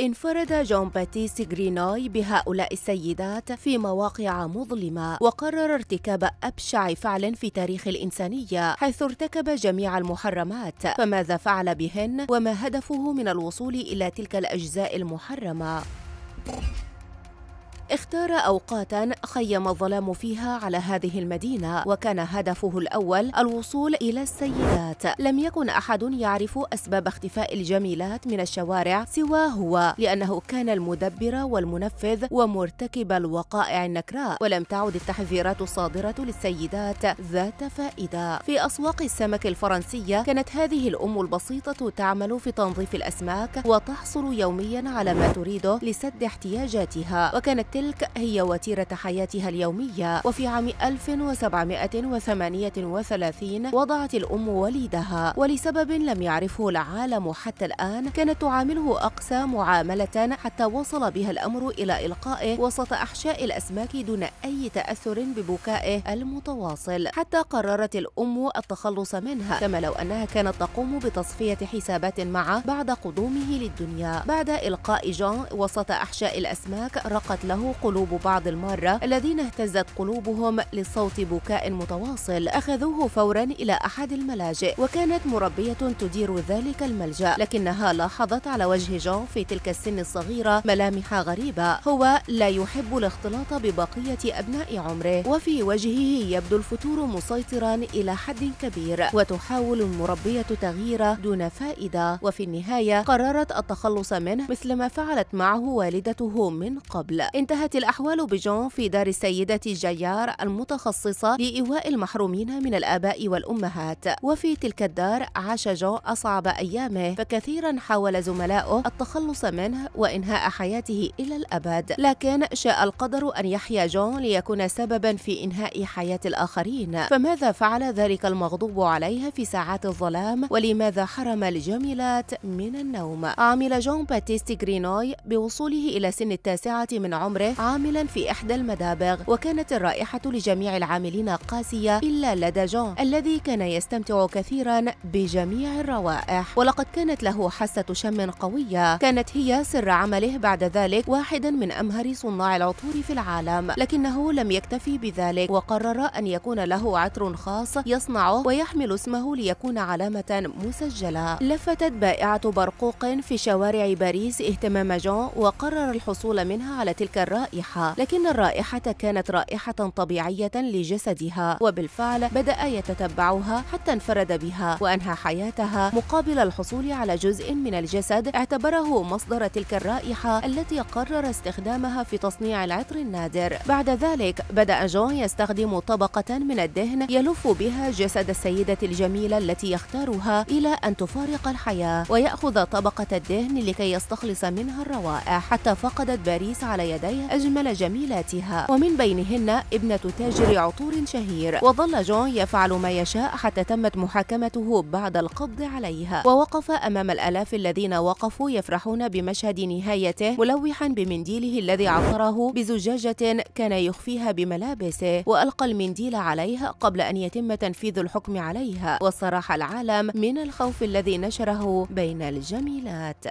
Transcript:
انفرد جون باتيس غريناي بهؤلاء السيدات في مواقع مظلمة وقرر ارتكاب أبشع فعل في تاريخ الإنسانية حيث ارتكب جميع المحرمات فماذا فعل بهن وما هدفه من الوصول إلى تلك الأجزاء المحرمة؟ اختار أوقاتا خيم الظلام فيها على هذه المدينة وكان هدفه الأول الوصول إلى السيدات لم يكن أحد يعرف أسباب اختفاء الجميلات من الشوارع سوى هو لأنه كان المدبر والمنفذ ومرتكب الوقائع النكراء ولم تعد التحذيرات الصادرة للسيدات ذات فائدة في أسواق السمك الفرنسية كانت هذه الأم البسيطة تعمل في تنظيف الأسماك وتحصل يوميا على ما تريده لسد احتياجاتها وكانت تلك هي وتيرة حياتها اليومية وفي عام 1738 وضعت الأم وليدها ولسبب لم يعرفه العالم حتى الآن كانت تعامله أقسى معاملة حتى وصل بها الأمر إلى إلقائه وسط أحشاء الأسماك دون أي تأثر ببكائه المتواصل حتى قررت الأم التخلص منها كما لو أنها كانت تقوم بتصفية حسابات معه بعد قدومه للدنيا بعد إلقاء جان وسط أحشاء الأسماك رقت له تشبه قلوب بعض المارة الذين اهتزت قلوبهم لصوت بكاء متواصل أخذوه فورا إلى أحد الملاجئ وكانت مربية تدير ذلك الملجأ لكنها لاحظت على وجه جون في تلك السن الصغيرة ملامح غريبة هو لا يحب الاختلاط ببقية أبناء عمره وفي وجهه يبدو الفتور مسيطرا إلى حد كبير وتحاول المربية تغييره دون فائدة وفي النهاية قررت التخلص منه مثلما فعلت معه والدته من قبل انتهت الأحوال بجون في دار السيدة جيار المتخصصة لإيواء المحرومين من الآباء والأمهات وفي تلك الدار عاش جون أصعب أيامه فكثيرا حاول زملاؤه التخلص منه وإنهاء حياته إلى الأبد لكن شاء القدر أن يحيا جون ليكون سببا في إنهاء حياة الآخرين فماذا فعل ذلك المغضوب عليه في ساعات الظلام ولماذا حرم الجميلات من النوم عمل جون باتيست غرينوي بوصوله إلى سن التاسعة من عمره عمره عاملا في إحدى المدابغ وكانت الرائحة لجميع العاملين قاسية إلا لدى جون الذي كان يستمتع كثيرا بجميع الروائح ولقد كانت له حاسة شم قوية كانت هي سر عمله بعد ذلك واحدا من أمهر صناع العطور في العالم لكنه لم يكتفي بذلك وقرر أن يكون له عطر خاص يصنعه ويحمل اسمه ليكون علامة مسجلة لفتت بائعة برقوق في شوارع باريس اهتمام جون وقرر الحصول منها على تلك الرائحة الرائحة لكن الرائحة كانت رائحة طبيعية لجسدها وبالفعل بدأ يتتبعها حتى انفرد بها وأنهى حياتها مقابل الحصول على جزء من الجسد اعتبره مصدر تلك الرائحة التي قرر استخدامها في تصنيع العطر النادر بعد ذلك بدأ جون يستخدم طبقة من الدهن يلف بها جسد السيدة الجميلة التي يختارها إلى أن تفارق الحياة ويأخذ طبقة الدهن لكي يستخلص منها الروائح حتى فقدت باريس على يديها أجمل جميلاتها ومن بينهن ابنة تاجر عطور شهير وظل جون يفعل ما يشاء حتى تمت محاكمته بعد القبض عليها ووقف أمام الألاف الذين وقفوا يفرحون بمشهد نهايته ملوحا بمنديله الذي عطره بزجاجة كان يخفيها بملابسه وألقى المنديل عليها قبل أن يتم تنفيذ الحكم عليها وصرح العالم من الخوف الذي نشره بين الجميلات